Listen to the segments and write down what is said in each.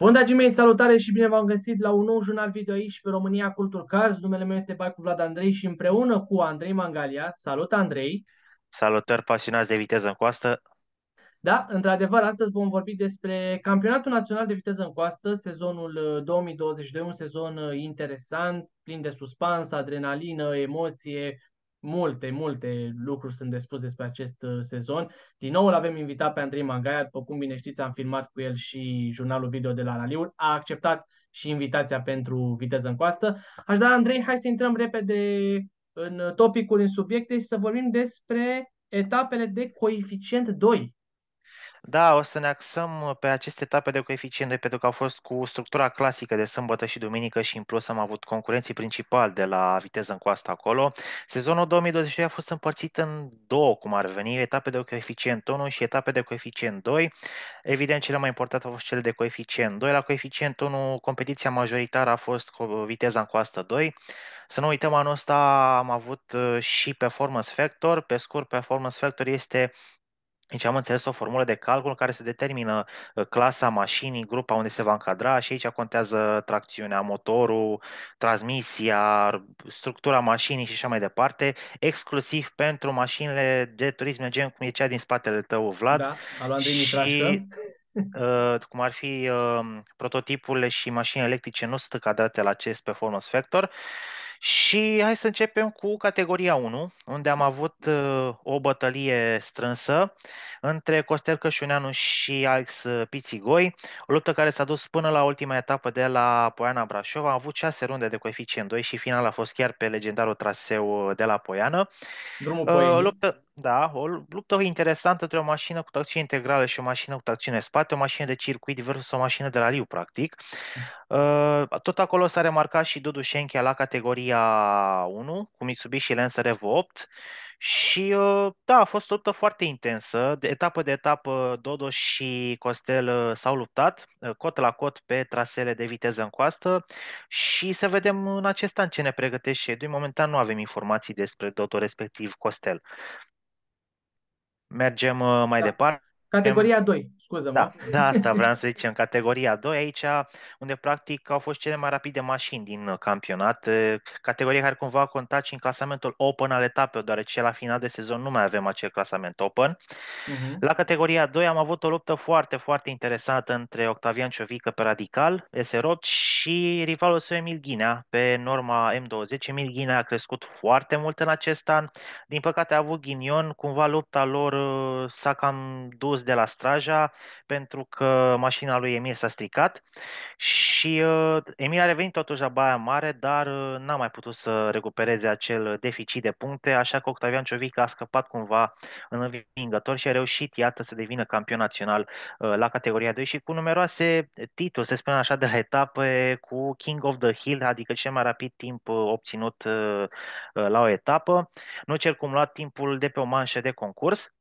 Bun, dragii mei, salutare și bine v-am găsit la un nou jurnal video aici pe România Culture Cars. Numele meu este Baicu Vlad Andrei și împreună cu Andrei Mangalia. Salut, Andrei! Salutări pasionați de viteză în coastă! Da, într-adevăr, astăzi vom vorbi despre Campionatul Național de Viteză în Coastă, sezonul 2022, uh, un sezon uh, interesant, plin de suspans, adrenalină, emoție, multe, multe lucruri sunt de spus despre acest uh, sezon. Din nou îl avem invitat pe Andrei Mangaia, după cum bine știți am filmat cu el și jurnalul video de la Raliul. A acceptat și invitația pentru viteză în coastă. Aș da, Andrei, hai să intrăm repede în topicul, în subiecte și să vorbim despre etapele de coeficient 2. Da, o să ne axăm uh, pe aceste etape de coeficient 2, pentru că au fost cu structura clasică de sâmbătă și duminică și în plus am avut concurenții principali de la viteză în coastă acolo. Sezonul 2022 a fost împărțit în două, cum ar veni, etape de coeficient 1 și etape de coeficient 2. Evident, cele mai importante au fost cele de coeficient 2. La coeficient 1, competiția majoritară a fost cu uh, viteza în coastă 2. Să nu uităm, anul ăsta am avut uh, și performance factor. Pe scurt, performance factor este deci am înțeles o formulă de calcul care se determină uh, clasa mașinii, grupa unde se va încadra și aici contează tracțiunea, motorul, transmisia, structura mașinii și așa mai departe, exclusiv pentru mașinile de turism gen cum e cea din spatele tău, Vlad. Da, a luat și uh, cum ar fi um, prototipurile și mașinile electrice nu sunt cadrate la acest performance factor. Uh, și hai să începem cu categoria 1, unde am avut uh, o bătălie strânsă între Costel Cășuneanu și Alex uh, Pițigoi, o luptă care s-a dus până la ultima etapă de la Poiana Brașov. Am avut 6 runde de coeficient 2 și final a fost chiar pe legendarul traseu uh, de la Poiană. Drumul uh, luptă da, o luptă interesantă între o mașină cu tracțiune integrală și o mașină cu tracțiune spate, o mașină de circuit versus o mașină de raliu, practic. Mm. Ă, tot acolo s-a remarcat și Dudu Șenchea la categoria 1, cu Mitsubishi Lancer EV8 și ă, da, a fost o luptă foarte intensă. De etapă de etapă, Dodo și Costel ă, s-au luptat, cot la cot, pe trasele de viteză în coastă și să vedem în acest an ce ne pregătește. Doi momentan nu avem informații despre Dodo, respectiv Costel. Mergem uh, mai da. departe. Categoria 2 scuză da, da, asta vreau să zicem. Categoria 2, aici unde practic au fost cele mai rapide mașini din campionat, categorie care cumva a contat și în clasamentul Open al etapelor, deoarece la final de sezon nu mai avem acel clasament Open. Uh-huh. La categoria 2 am avut o luptă foarte, foarte interesantă între Octavian Ciovică pe Radical, s și rivalul său Emil Ghinea pe norma M20. Emil Ghinea a crescut foarte mult în acest an. Din păcate a avut ghinion, cumva lupta lor uh, s-a cam dus de la straja pentru că mașina lui Emil s-a stricat și uh, Emil a revenit totuși la Baia Mare, dar uh, n-a mai putut să recupereze acel deficit de puncte, așa că Octavian Ciovic a scăpat cumva în învingător și a reușit, iată, să devină campion național uh, la categoria 2 și cu numeroase titluri, să spune așa, de la etape cu King of the Hill, adică cel mai rapid timp uh, obținut uh, uh, la o etapă. Nu cel cum luat timpul de pe o manșă de concurs.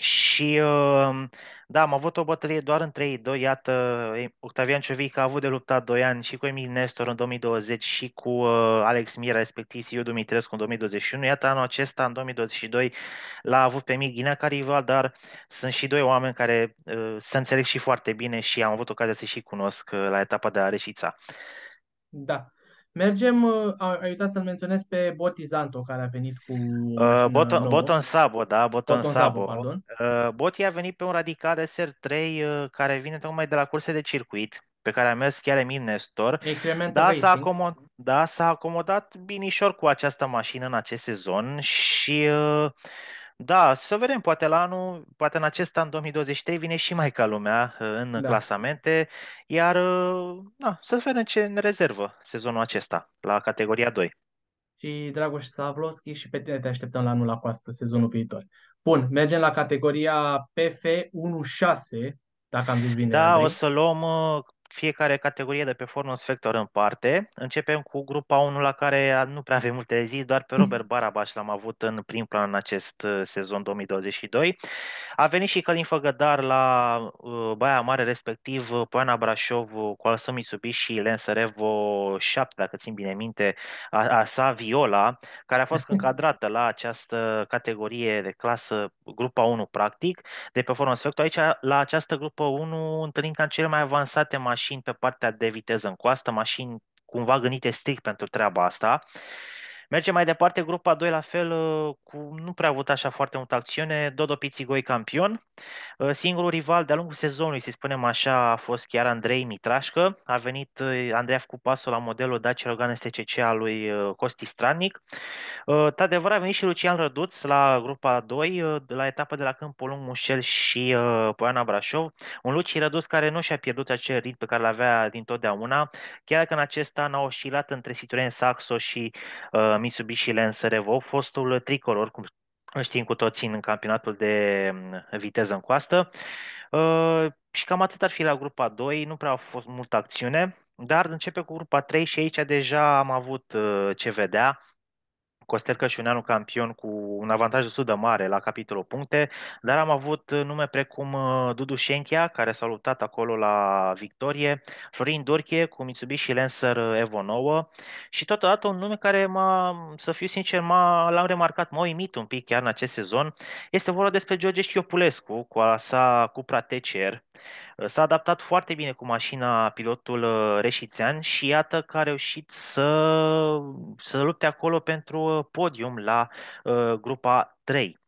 Și um, da, am avut o bătălie doar între ei doi. Iată, Octavian Ciovic a avut de luptat 2 ani și cu Emil Nestor în 2020 și cu uh, Alex Mira, respectiv Siu Dumitrescu în 2021. Iată, anul acesta, în 2022, l-a avut pe Emil Ghinea Carival, dar sunt și doi oameni care uh, se înțeleg și foarte bine și am avut ocazia să și cunosc uh, la etapa de Areșița. Da. Mergem, uh, ai uitat să-l menționez pe Botizanto, care a venit cu... Uh, Boton, Boton Sabo, da, Boton, Boton Sabo. Sabo uh, Boti a venit pe un radical SR3 uh, care vine tocmai de la curse de circuit, pe care a mers chiar Emil Nestor. Da s-a, acomod- da, s-a acomodat binișor cu această mașină în acest sezon și... Uh, da, să vedem, poate la anul, poate în acest an 2023 vine și mai ca lumea uh, în da. clasamente, iar da, să vedem ce ne rezervă sezonul acesta la categoria 2. Și Dragoș Savlovski și pe tine te așteptăm la anul la coastă sezonul viitor. Bun, mergem la categoria PF 16, dacă am zis bine. Da, Andrei. o să luăm uh, fiecare categorie de performance factor în parte. Începem cu grupa 1 la care nu prea avem multe zis, doar pe Robert mm-hmm. Barabas l-am avut în prim plan în acest uh, sezon 2022. A venit și Călin Făgădar la uh, Baia Mare, respectiv uh, Poiana Brașov, Coalsă Mitsubishi și Lensă Revo 7, dacă țin bine minte, a, a sa Viola, care a fost mm-hmm. încadrată la această categorie de clasă, grupa 1 practic, de performance factor. Aici, la această grupă 1, întâlnim ca cele mai avansate mașini mașini pe partea de viteză în coastă, mașini cumva gândite strict pentru treaba asta Mergem mai departe, grupa 2 la fel, uh, cu, nu prea a avut așa foarte multă acțiune, Dodo Pițigoi campion. Uh, singurul rival de-a lungul sezonului, să spunem așa, a fost chiar Andrei Mitrașcă. A venit uh, Andreea cu pasul la modelul Daci Rogan STCC al lui Costi Stranic. De adevăr a venit și Lucian Răduț la grupa 2, la etapa de la Câmpul Lung, Mușel și Poiana Brașov. Un Luci Răduț care nu și-a pierdut acel rit pe care l-avea dintotdeauna, chiar că în acesta an a oscilat între Citroen Saxo și Mitsubishi Lancer Evo, fostul tricolor, cum știm cu toții în campionatul de mm, viteză în coastă. Uh, și cam atât ar fi la grupa 2, nu prea a fost multă acțiune, dar începe cu grupa 3 și aici deja am avut uh, ce vedea. Costel și campion cu un avantaj destul de mare la capitolul puncte, dar am avut nume precum uh, Dudu Șenchia, care s-a luptat acolo la victorie, Florin Durche cu Mitsubishi Lancer uh, Evo 9 și totodată un nume care m-a, să fiu sincer, m-a, l-am remarcat, m-a uimit un pic chiar în acest sezon. Este vorba despre George Șchiopulescu cu a sa Cupra TCR, Ă, s-a adaptat foarte bine cu mașina pilotul ă, reșițean și iată că a reușit să, să lupte acolo pentru ă, podium la uh, grupa 3.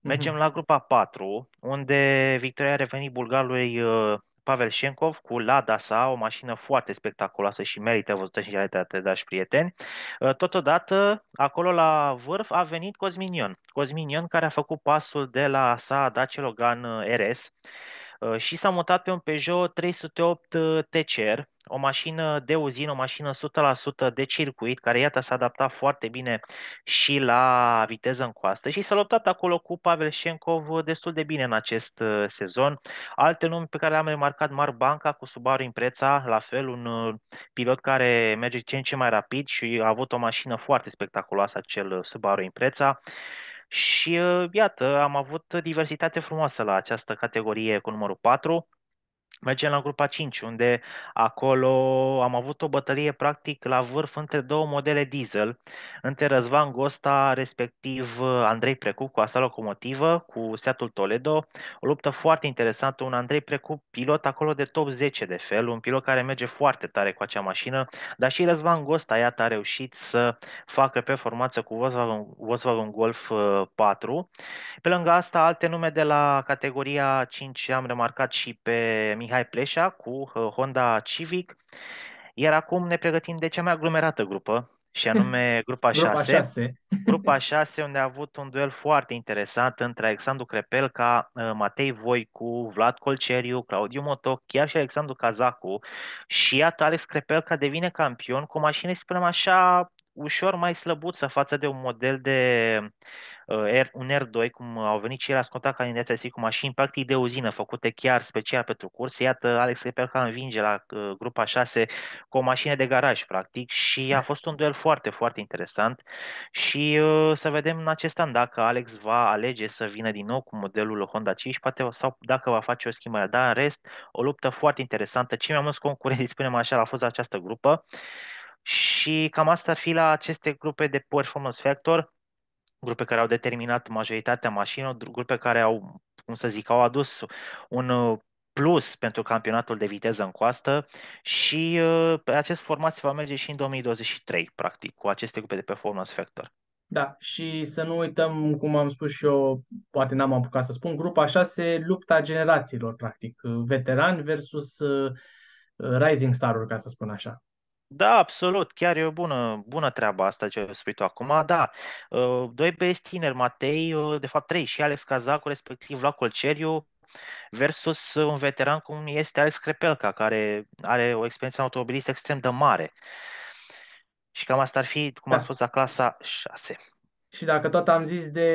Mergem mm-hmm. la grupa 4, unde victoria a revenit bulgarului uh, Pavel Shenkov cu Lada sa, o mașină foarte spectaculoasă și merită văzută și realitate, dragi prieteni. Totodată, acolo la vârf a venit Cosminion. Cosminion care a făcut pasul de la sa Dacia Logan RS Uh, și s-a mutat pe un Peugeot 308 uh, TCR, o mașină de uzină, o mașină 100% de circuit, care iată s-a adaptat foarte bine și la viteză în coastă și s-a luptat acolo cu Pavel Shenkov uh, destul de bine în acest sezon. Alte nume pe care le-am remarcat, Mar Banca cu Subaru Impreza, la fel un pilot care merge ce în ce mai rapid și a avut o mașină foarte spectaculoasă acel Subaru Impreza. Și iată, am avut diversitate frumoasă la această categorie cu numărul 4. Mergem la grupa 5, unde acolo am avut o bătălie practic la vârf între două modele diesel, între Răzvan Gosta, respectiv uh, Andrei Precup cu asta locomotivă, cu Seatul Toledo. O luptă foarte interesantă, un Andrei Precup pilot acolo de top 10 de fel, un pilot care merge foarte tare cu acea mașină, dar și Răzvan Gosta, iată, a reușit să facă performanță cu Volkswagen, Volkswagen Golf 4. Uh, pe lângă asta, alte nume de la categoria 5 am remarcat și pe Mihai Mihai Pleșa cu uh, Honda Civic, iar acum ne pregătim de cea mai aglomerată grupă, și anume grupa 6. Grupa 6. grupa unde a avut un duel foarte interesant între Alexandru Crepelca, uh, Matei Voicu, Vlad Colceriu, Claudiu Motoc, chiar și Alexandru Cazacu și iată Alex Crepelca devine campion cu o mașină, spunem așa, ușor mai slăbuță față de un model de Uh, un R2, cum au venit ceilalți contact candidații SI cu mașini practic de uzină făcute chiar special pentru curs. Iată, Alex Repelca învinge la uh, grupa 6 cu o mașină de garaj, practic, și a da. fost un duel foarte, foarte interesant și uh, să vedem în acest an dacă Alex va alege să vină din nou cu modelul Honda 5, poate sau dacă va face o schimbare. Dar în rest, o luptă foarte interesantă. Cei mai mulți concurenți, spunem așa, a fost această grupă. Și cam asta ar fi la aceste grupe de performance factor grupe care au determinat majoritatea mașinilor, grupe care au, cum să zic, au adus un uh, plus pentru campionatul de viteză în coastă și uh, pe acest format se va merge și în 2023, practic, cu aceste grupe de performance factor. Da, și să nu uităm, cum am spus și eu, poate n-am apucat să spun, grupa 6, lupta generațiilor, practic, veteran versus uh, rising star-uri, ca să spun așa. Da, absolut. Chiar e o bună, bună treabă asta ce ai spus tu acum. Da, uh, doi băieți tineri, Matei, uh, de fapt trei, și Alex Cazacu, respectiv la Colceriu, versus un veteran cum este Alex Crepelca, care are o experiență în automobilist extrem de mare. Și cam asta ar fi, cum da. am spus, la clasa 6. Și dacă tot am zis de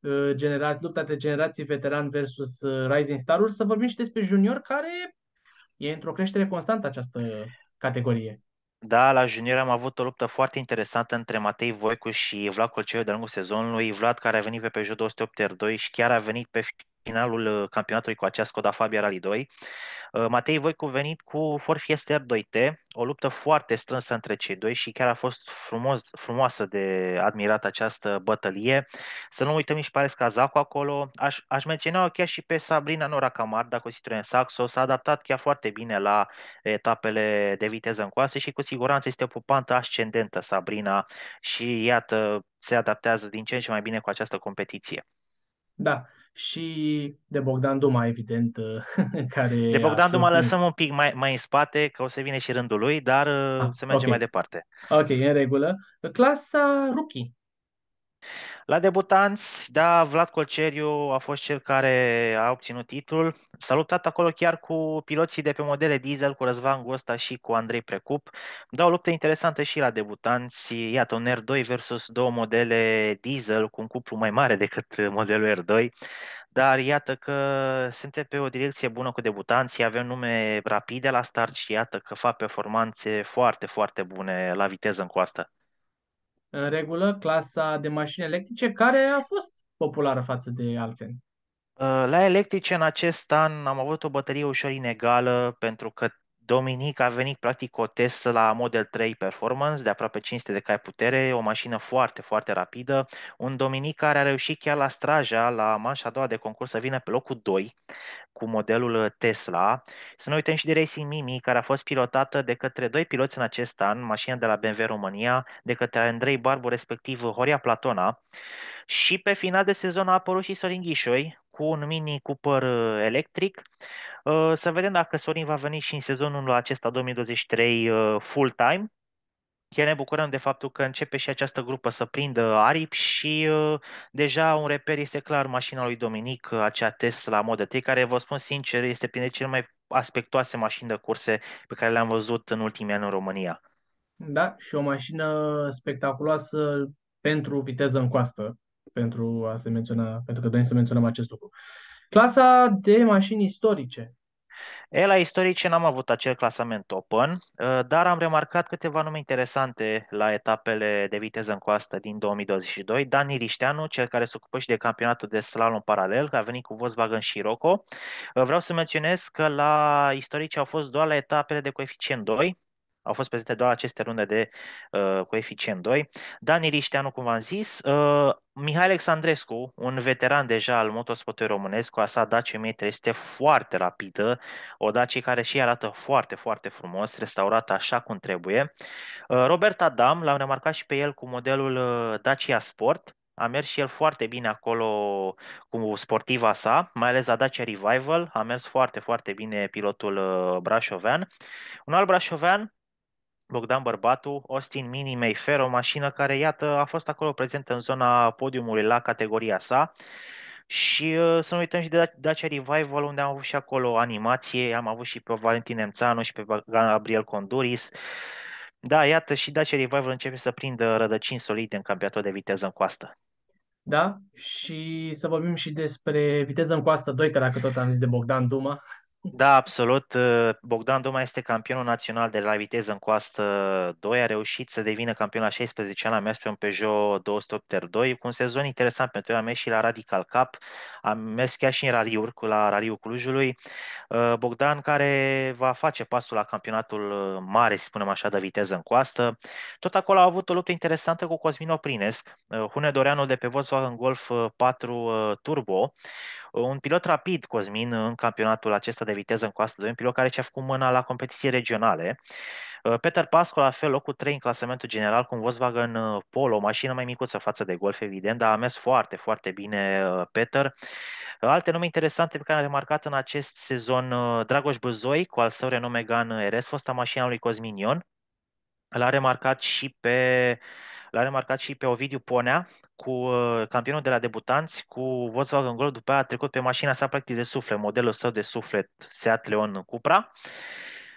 uh, genera- lupta de generații veteran versus uh, Rising Star-uri, să vorbim și despre junior, care e într-o creștere constantă această categorie. Da, la junior am avut o luptă foarte interesantă între Matei Voicu și Vlad Colceu de lungul sezonului. Vlad care a venit pe Peugeot 208 R2 și chiar a venit pe finalul uh, campionatului cu acea Skoda Fabia Rally 2. Uh, Matei Voicu venit cu Forfiester 2T, o luptă foarte strânsă între cei doi și chiar a fost frumos, frumoasă de admirat această bătălie. Să nu uităm nici Pares Cazacu acolo. Aș, aș menționa chiar și pe Sabrina Nora o cu în Saxo. S-a adaptat chiar foarte bine la etapele de viteză în coasă și cu siguranță este o pupantă ascendentă Sabrina și iată se adaptează din ce în ce mai bine cu această competiție. Da, și de Bogdan Duma, evident, care... De Bogdan Duma fi... lăsăm un pic mai, mai în spate, că o să vine și rândul lui, dar ah, uh, să mergem okay. mai departe. Ok, în regulă. Clasa rookie. La debutanți, da, Vlad Colceriu a fost cel care a obținut titlul. S-a luptat acolo chiar cu piloții de pe modele diesel, cu Răzvan Gosta și cu Andrei Precup. Da, o luptă interesantă și la debutanți. Iată, un R2 versus două modele diesel cu un cuplu mai mare decât modelul R2. Dar iată că suntem pe o direcție bună cu debutanții, avem nume rapide la start și iată că fac performanțe foarte, foarte bune la viteză în coastă în regulă clasa de mașini electrice, care a fost populară față de alții. Uh, la electrice, în acest an, am avut o baterie ușor inegală, pentru că Dominic a venit practic cu o Tesla la Model 3 Performance de aproape 500 de cai putere, o mașină foarte, foarte rapidă, un Dominic care a reușit chiar la straja, la manșa a doua de concurs să vină pe locul 2 cu modelul Tesla. Să ne uităm și de Racing Mimi, care a fost pilotată de către doi piloți în acest an, mașina de la BMW România, de către Andrei Barbu, respectiv Horia Platona. Și pe final de sezon a apărut și Sorin Ghișoi, cu un mini Cooper uh, electric. Uh, să vedem dacă Sorin va veni și în sezonul acesta 2023 uh, full-time. Chiar ne bucurăm de faptul că începe și această grupă să prindă aripi și uh, deja un reper este clar mașina lui Dominic, acea Tesla Model 3, care vă spun sincer este printre cele mai aspectoase mașini de curse pe care le-am văzut în ultimii ani în România. Da, și o mașină spectaculoasă pentru viteză în coastă pentru a se menționa, pentru că dorim să menționăm acest lucru. Clasa de mașini istorice. E, la istorice n-am avut acel clasament open, uh, dar am remarcat câteva nume interesante la etapele de viteză în coastă din 2022. dani Rișteanu, cel care se ocupă și de campionatul de slalom paralel, a venit cu Volkswagen Rocco. Uh, vreau să menționez că la istorice au fost doar la etapele de coeficient 2, au fost prezente doar aceste runde de uh, coeficient 2. Dani Rișteanu, cum v-am zis, uh, Mihai Alexandrescu, un veteran deja al motosportului românesc, a sa Dacia 1300 foarte rapidă, o Dacia care și arată foarte, foarte frumos, restaurată așa cum trebuie. Uh, Robert Adam, l-am remarcat și pe el cu modelul uh, Dacia Sport, a mers și el foarte bine acolo cu sportiva sa, mai ales la Dacia Revival, a mers foarte, foarte bine pilotul uh, brașovean. Un alt brașovean, Bogdan Bărbatu, Austin Mini Mayfair, o mașină care, iată, a fost acolo prezentă în zona podiumului la categoria sa. Și uh, să nu uităm și de Dacia Revival, unde am avut și acolo animație, am avut și pe Valentin Emțanu și pe Gabriel Conduris. Da, iată, și Dacia Revival începe să prindă rădăcini solide în campionatul de viteză în coastă. Da, și să vorbim și despre viteză în coastă 2, că dacă tot am zis de Bogdan Duma, da, absolut. Bogdan Duma este campionul național de la viteză în coastă 2. A reușit să devină campion la 16 ani. A mers pe un Peugeot 208 2 cu un sezon interesant pentru el. A mers și la Radical Cup. A mers chiar și în raliuri, la raliul Clujului. Uh, Bogdan care va face pasul la campionatul uh, mare, să spunem așa, de viteză în coastă. Tot acolo a avut o luptă interesantă cu Cosmin Oprinesc. Uh, Hunedoreanu de pe Volkswagen Golf 4 Turbo un pilot rapid, Cosmin, în campionatul acesta de viteză în coastă 2, un pilot care și-a făcut mâna la competiții regionale. Uh, Peter Pasco, la fel, locul 3 în clasamentul general cu un Volkswagen uh, Polo, o mașină mai micuță față de Golf, evident, dar a mers foarte, foarte bine uh, Peter. Alte nume interesante pe care am remarcat în acest sezon, Dragoș Băzoi, cu al său renume Gan RS, fosta mașina lui Ion. l-a remarcat și pe L-a remarcat și pe Ovidiu Ponea, cu uh, campionul de la debutanți, cu Volkswagen Golf, după aia a trecut pe mașina sa practic de suflet, modelul său de suflet, Seat Leon Cupra.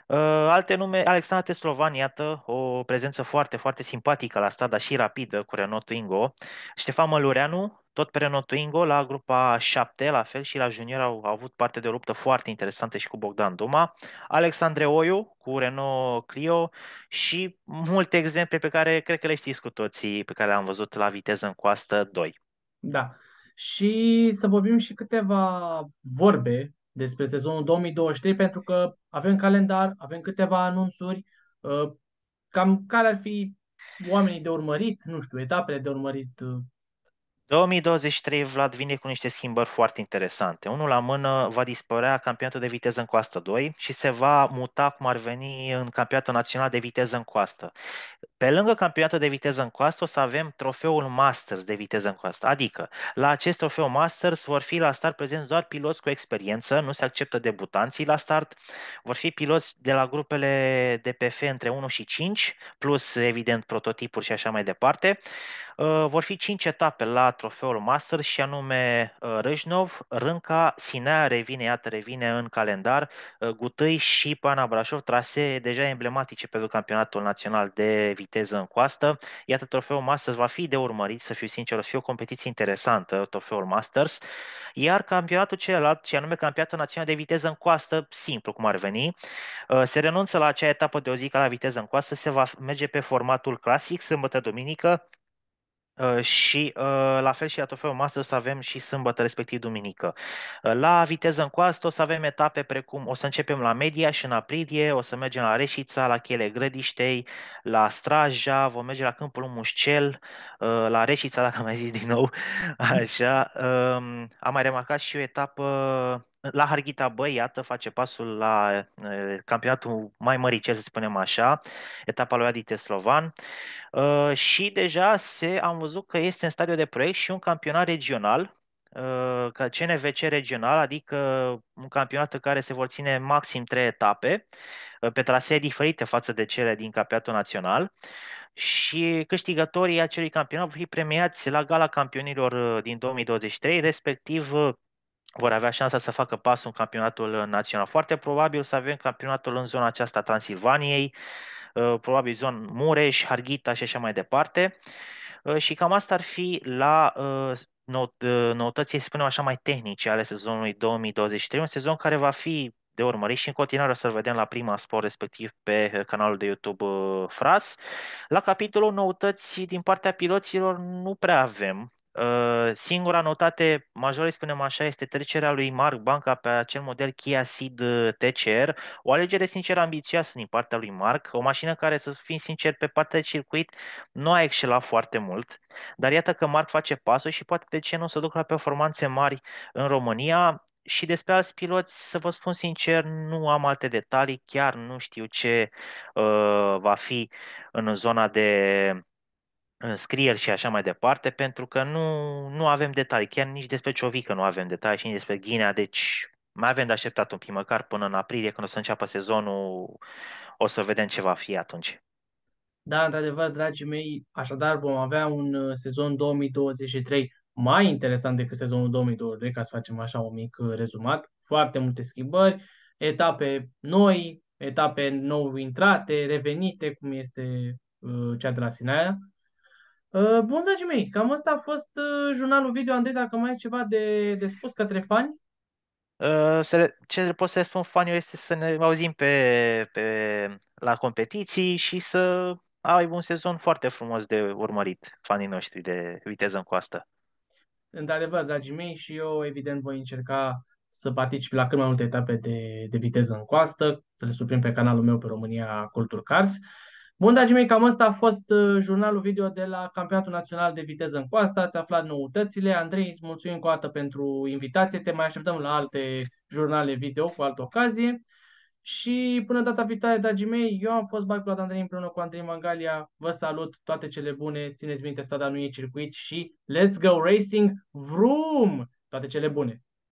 Uh, alte nume, Alexandra Teslovan, iată, o prezență foarte, foarte simpatică la stada și rapidă cu Renault Twingo. Ștefan Mălureanu, tot Perenotingo la grupa 7, la fel și la junior au, au avut parte de o luptă foarte interesantă și cu Bogdan Duma, Alexandre Oiu cu Renault Clio și multe exemple pe care cred că le știți cu toții, pe care le-am văzut la viteză în coastă 2. Da. Și să vorbim și câteva vorbe despre sezonul 2023, pentru că avem calendar, avem câteva anunțuri, uh, cam care ar fi oamenii de urmărit, nu știu, etapele de urmărit uh, 2023 Vlad vine cu niște schimbări foarte interesante. Unul la mână va dispărea campionatul de viteză în coastă 2 și se va muta cum ar veni în campionatul național de viteză în coastă. Pe lângă campionatul de viteză în coastă o să avem trofeul Masters de viteză în coastă. Adică la acest trofeu Masters vor fi la start prezenți doar piloți cu experiență, nu se acceptă debutanții la start. Vor fi piloți de la grupele DPF între 1 și 5, plus evident prototipuri și așa mai departe. Ă, vor fi cinci etape la trofeul Master și anume ă, Râșnov, Rânca, Sinea revine, iată revine în calendar, ă, Gutăi și Pana Brașov, trasee deja emblematice pentru campionatul național de viteză în coastă. Iată, trofeul Masters va fi de urmărit, să fiu sincer, o să fie o competiție interesantă, trofeul Masters. Iar campionatul celălalt, și anume campionatul național de viteză în coastă, simplu cum ar veni, se renunță la acea etapă de o zi ca la viteză în coastă, se va merge pe formatul clasic, sâmbătă, duminică, Ă, și uh, la fel și la trofeul Master o să avem și sâmbătă, respectiv duminică. Ă, la viteză în coastă o să avem etape precum o să începem la Media și în aprilie, o să mergem la Reșița, la Chiele Grădiștei, la Straja, vom merge la Câmpul Mușcel, la Reșița, dacă am mai zis din nou. Așa, am mai remarcat și o etapă la Harghita, băi, iată, face pasul la e, campionatul mai măricel, să spunem așa, etapa lui Adite Slovan e, și deja se, am văzut că este în stadiu de proiect și un campionat regional, ca CNVC regional, adică un campionat care se vor ține maxim trei etape, pe trasee diferite față de cele din campionatul național și câștigătorii acelui campionat vor fi premiați la Gala Campionilor din 2023, respectiv vor avea șansa să facă pasul în campionatul național. Foarte probabil să avem campionatul în zona aceasta Transilvaniei, uh, probabil zona Mureș, Harghita și așa mai departe. Uh, și cam asta ar fi la uh, noutății, să spunem așa, mai tehnice ale sezonului 2023, un sezon care va fi de urmărit și în continuare o să-l vedem la prima sport, respectiv pe canalul de YouTube Fras. La capitolul noutății din partea piloților nu prea avem, Ă, singura notate majoră, spunem așa, este trecerea lui Mark Banca pe acel model Kia Ceed ă, TCR. O alegere sincer ambițioasă din partea lui Mark, o mașină care, să fim sincer, pe partea de circuit nu a excelat foarte mult, dar iată că Mark face pasul și poate de ce nu să duc la performanțe mari în România și despre alți piloți, să vă spun sincer, nu am alte detalii, chiar nu știu ce uh, va fi în zona de scrieri și așa mai departe, pentru că nu, nu avem detalii, chiar nici despre Ciovică nu avem detalii și nici despre Ghinea, deci mai avem de așteptat un pic, măcar până în aprilie, când o să înceapă sezonul, o să vedem ce va fi atunci. Da, într-adevăr, dragii mei, așadar vom avea un uh, sezon 2023 mai interesant decât sezonul 2022, ca să facem așa un mic uh, rezumat. Foarte multe schimbări, etape noi, etape nou intrate, revenite, cum este uh, cea de la Sinaia, Uh, bun, dragii mei, cam asta a fost uh, jurnalul video. Andrei, dacă mai ai ceva de, de spus către fani? Uh, ce pot să le spun fanilor este să ne auzim pe, pe, la competiții și să ai un sezon foarte frumos de urmărit fanii noștri de viteză în coastă. Într-adevăr, dragii mei, și eu evident voi încerca să particip la cât mai multe etape de, de viteză în coastă, să le suprim pe canalul meu pe România Culture Cars. Bun, dragii mei, cam asta a fost uh, jurnalul video de la Campionatul Național de Viteză în Coasta. Ați aflat noutățile. Andrei, îți mulțumim cu o dată pentru invitație. Te mai așteptăm la alte jurnale video cu altă ocazie. Și până data viitoare, dragii mei, eu am fost Barculat Andrei împreună cu Andrei Mangalia. Vă salut, toate cele bune, țineți minte, stada nu e circuit și let's go racing, vroom! Toate cele bune!